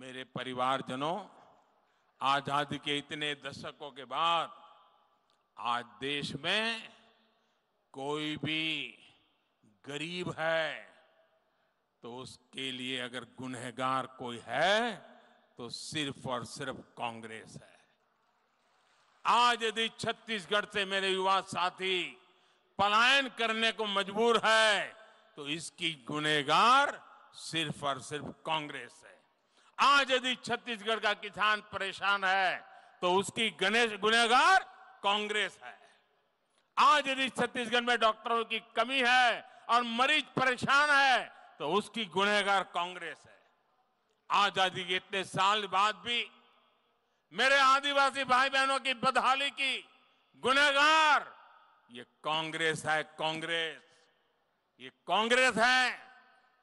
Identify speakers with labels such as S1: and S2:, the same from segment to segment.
S1: मेरे परिवारजनों आजादी के इतने दशकों के बाद आज देश में कोई भी गरीब है तो उसके लिए अगर गुनहगार कोई है तो सिर्फ और सिर्फ कांग्रेस है आज यदि छत्तीसगढ़ से मेरे युवा साथी पलायन करने को मजबूर है तो इसकी गुनहगार सिर्फ और सिर्फ कांग्रेस है आज यदि छत्तीसगढ़ का किसान परेशान है तो उसकी गणेश गुनेगार कांग्रेस है आज यदि छत्तीसगढ़ में डॉक्टरों की कमी है और मरीज परेशान है तो उसकी गुनेगार कांग्रेस है आजादी के इतने साल बाद भी मेरे आदिवासी भाई बहनों की बदहाली की गुनेगार ये कांग्रेस है कांग्रेस ये कांग्रेस है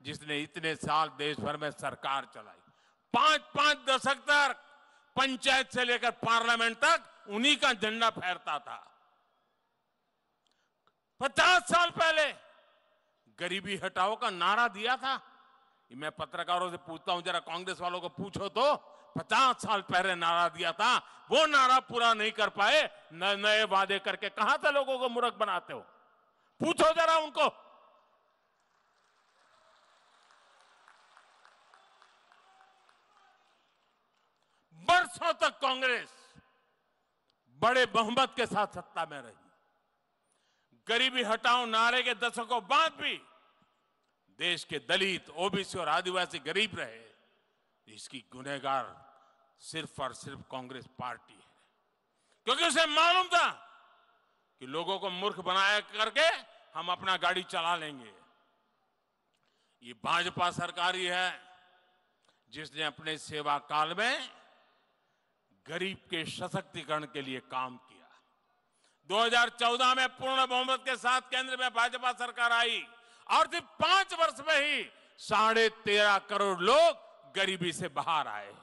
S1: जिसने इतने साल देश भर में सरकार चलाई पांच पांच दशक तक पंचायत से लेकर पार्लियामेंट तक उन्हीं का झंडा फहरता था पचास साल पहले गरीबी हटाओ का नारा दिया था मैं पत्रकारों से पूछता हूं जरा कांग्रेस वालों को पूछो तो पचास साल पहले नारा दिया था वो नारा पूरा नहीं कर पाए नए वादे करके कहां से लोगों को मूर्ख बनाते हो पूछो जरा उनको वर्षों तक कांग्रेस बड़े बहुमत के साथ सत्ता में रही गरीबी हटाओ नारे के दशकों बाद भी देश के दलित ओबीसी और आदिवासी गरीब रहे इसकी गुनहगार सिर्फ और सिर्फ कांग्रेस पार्टी है क्योंकि उसे मालूम था कि लोगों को मूर्ख बनाया करके हम अपना गाड़ी चला लेंगे ये भाजपा सरकार ही है जिसने अपने सेवा काल में गरीब के सशक्तिकरण के लिए काम किया 2014 में पूर्ण बहुमत के साथ केंद्र में भाजपा सरकार आई और सिर्फ पांच वर्ष में ही साढ़े तेरह करोड़ लोग गरीबी से बाहर आए हैं